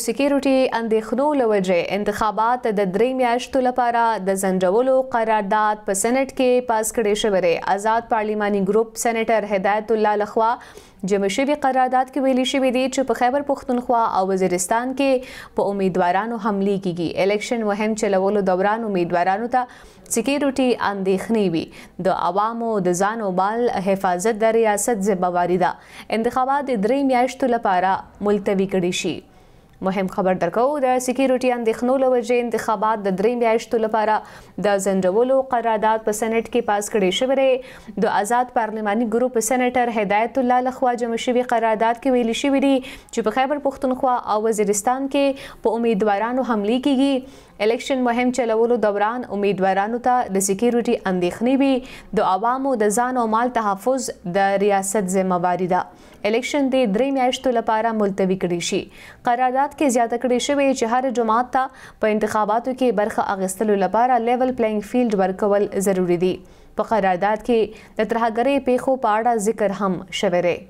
سکیورټي اندېښنو لوجه انتخابات د درې میاشتو لپاره د زنجولو قرارداد په سېنات کې پاس کړي شوی دی آزاد پارلماني ګروپ سېنټر هدایت الله لخوا جمع شوی قرارداد کې ویلي شوی دی چې په خیبر پښتونخوا او وزیرستان کې په امیدوارانو حمله کیږي الیکشن مهم چلولو دوران امیدوارانو ته سکیورټي اندېښنې وي د عوامو د ځان او مال حفاظت د ریاست ځمواري ده انتخابات د درې میاشتو لپاره ملتوي کړي شي مهم خبر درکو د سکیورټي اندېښنو له وجې انتخابات د درې میاشتو لپاره د زنجولو قرارداد په سېنات کې پاس کړی شوی دی د آزاد پارلماني ګروپ سېنټر هدایت الله لخوا جمع شوی قرارداد کې ویل شوی دی چې په خیبر پښتونخوا او وزیرستان کې په امیدوارانو حمله کیږي الیکشن مهم چلولو دوران امیدوارانو ته د سکیورټي اندېښنې وي د عوامو د ځان او مال تحفظ د ریاست ذمہ واری ده الیکشن د درې میاشتو لپاره ملتوي کړی شي قرارداد جماعت کې زیاته کړې شوې چې هر جماعت ته په انتخاباتو کې برخه اخیستلو لپاره لیول پلینګ فیلډ ورکول ضروری دي په قرارداد کې د ترهګرۍ پیښو په اړه ذکر هم شوی دی